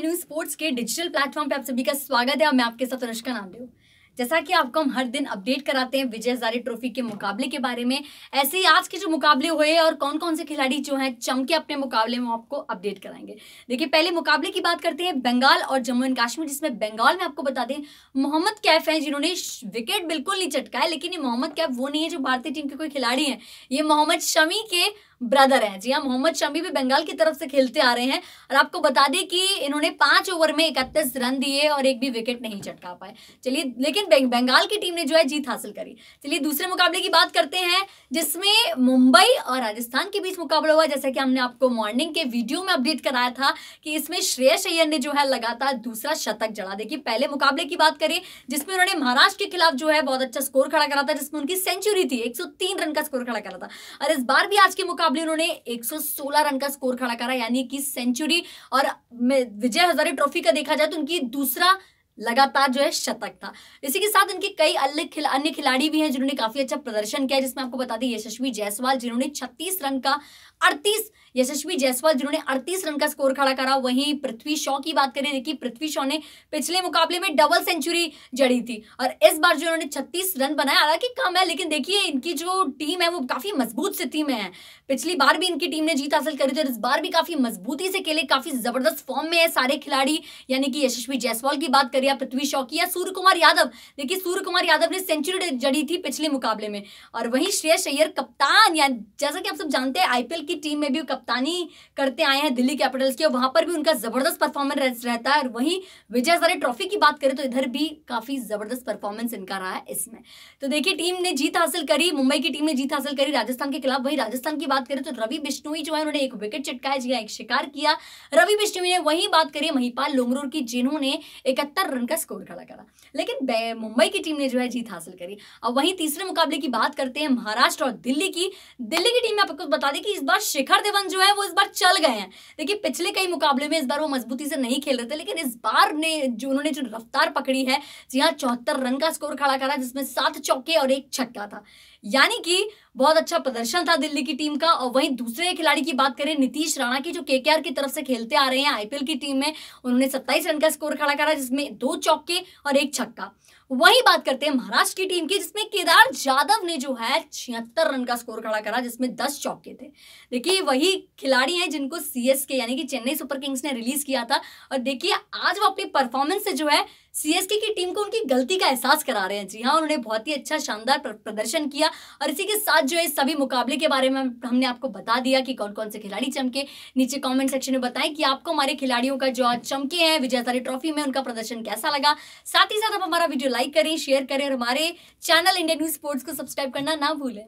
day news sports के digital platform पे आप सभी का स्वागत है और मैं आपके साथ अनुष्का नामदेव जैसा कि आपको हम हर दिन अपडेट कराते हैं विजय हजारे ट्रॉफी के मुकाबले के बारे में ऐसे ही आज के जो मुकाबले हुए और कौन कौन से खिलाड़ी जो हैं चमके अपने मुकाबले में आपको अपडेट कराएंगे देखिए पहले मुकाबले की बात करते हैं बंगाल और जम्मू एंड कश्मीर जिसमें बंगाल में आपको बता दें मोहम्मद कैफ हैं जिन्होंने विकेट बिल्कुल नहीं चटकाया लेकिन ये मोहम्मद कैफ वो नहीं है जो भारतीय टीम के कोई खिलाड़ी हैं ये मोहम्मद शमी के ब्रदर हैं जी हाँ मोहम्मद शमी भी बंगाल की तरफ से खेलते आ रहे हैं और आपको बता दें कि इन्होंने पांच ओवर में इकतीस रन दिए और एक भी विकेट नहीं चटका पाए चलिए लेकिन बंगाल की टीम ने जो है जीत हासिल करी चलिए दूसरे मुकाबले की बात करते हैं जिसमें मुंबई और राजस्थान के बीच मुकाबला हुआ जैसा कि हमने आपको मॉर्निंग के वीडियो में अपडेट कराया था कि इसमें श्रेयस अय्यर ने जो है लगातार दूसरा शतक जड़ा देखिए पहले मुकाबले की बात करें जिसमें उन्होंने महाराष्ट्र के खिलाफ जो है बहुत अच्छा स्कोर खड़ा करा था जिसमें उनकी सेंचुरी थी एक रन का स्कोर खड़ा करा था और इस बार भी आज के मुकाबले मुकाबले उन्होंने 116 रन का स्कोर खड़ा करा यानी कि सेंचुरी और विजय हजारे ट्रॉफी का देखा जाए तो उनकी दूसरा लगातार जो है शतक था इसी के साथ इनके कई अलग खिल, अन्य खिलाड़ी भी हैं जिन्होंने काफी अच्छा प्रदर्शन किया जिसमें आपको बता दें यशस्वी जायसवाल जिन्होंने 36 रन का 38 यशस्वी जायसवाल जिन्होंने 38 रन का स्कोर खड़ा करा वहीं पृथ्वी शॉ की बात करें देखिए पृथ्वी शॉ ने पिछले मुकाबले में डबल सेंचुरी जड़ी थी और इस बार जो उन्होंने छत्तीस रन बनाया हालांकि कम है लेकिन देखिए इनकी जो टीम है वो काफी मजबूत स्थिति में है पिछली बार भी इनकी टीम ने जीत हासिल करी थी और इस बार भी काफी मजबूती से खेले काफी जबरदस्त फॉर्म में है सारे खिलाड़ी यानी कि यशस्वी जायसवाल की बात करें या पृथ्वी शॉ की या सूर्य कुमार यादव देखिए सूर्य कुमार यादव ने सेंचुरी जड़ी थी पिछले मुकाबले में और वहीं श्रेयस अय्यर कप्तान या जैसा कि आप सब जानते हैं आईपीएल की टीम में भी कप्तानी करते आए हैं दिल्ली कैपिटल्स की वहां पर भी उनका जबरदस्त परफॉर्मेंस रहता है और वहीं विजय सारे ट्रॉफी की बात करें तो इधर भी काफी जबरदस्त परफॉर्मेंस इनका रहा है इसमें तो देखिए टीम ने जीत हासिल करी मुंबई की टीम ने जीत हासिल करी राजस्थान के खिलाफ वहीं राजस्थान की बात करें तो रवि बिश्नोई जो है उन्होंने एक विकेट चटकाया जी एक शिकार किया रवि बिश्नोई ने वही बात करी महिपाल लोमरूर की जिन्होंने इकहत्तर रन का स्कोर खड़ा करा लेकिन मुंबई की टीम ने जो है जीत हासिल करी अब वहीं तीसरे मुकाबले की बात करते हैं महाराष्ट्र और दिल्ली की दिल्ली की टीम में आपको बता दें कि इस बार शिखर धवन जो है वो इस बार चल गए हैं देखिए पिछले कई मुकाबले में इस बार वो मजबूती से नहीं खेल रहे थे लेकिन इस बार ने जो उन्होंने जो रफ्तार पकड़ी है जी हाँ चौहत्तर रन का स्कोर खड़ा करा जिसमें सात चौके और एक छक्का था यानी कि बहुत अच्छा प्रदर्शन था दिल्ली की टीम का और वहीं दूसरे खिलाड़ी की बात करें नीतीश राणा की जो के की तरफ से खेलते आ रहे हैं आईपीएल की टीम में उन्होंने सत्ताईस रन का स्कोर खड़ा करा जिसमें दो चौके और एक छक्का वही बात करते हैं महाराष्ट्र की टीम की जिसमें केदार यादव ने जो है छिहत्तर रन का स्कोर खड़ा करा जिसमें दस चौके थे देखिए वही खिलाड़ी हैं जिनको सीएसके यानी कि चेन्नई सुपर किंग्स ने रिलीज किया था और देखिए आज वो अपनी परफॉर्मेंस से जो है सीएसके की टीम को उनकी गलती का एहसास करा रहे हैं जी हाँ उन्होंने बहुत ही अच्छा शानदार प्रदर्शन किया और इसी के साथ जो है सभी मुकाबले के बारे में हमने आपको बता दिया कि कौन कौन से खिलाड़ी चमके नीचे कॉमेंट सेक्शन में बताएं कि आपको हमारे खिलाड़ियों का जो आज चमके हैं विजयतारी ट्रॉफी में उनका प्रदर्शन कैसा लगा साथ ही साथ आप हमारा वीडियो लाइक करें शेयर करें और हमारे चैनल इंडिया न्यूज स्पोर्ट्स को सब्सक्राइब करना ना भूलें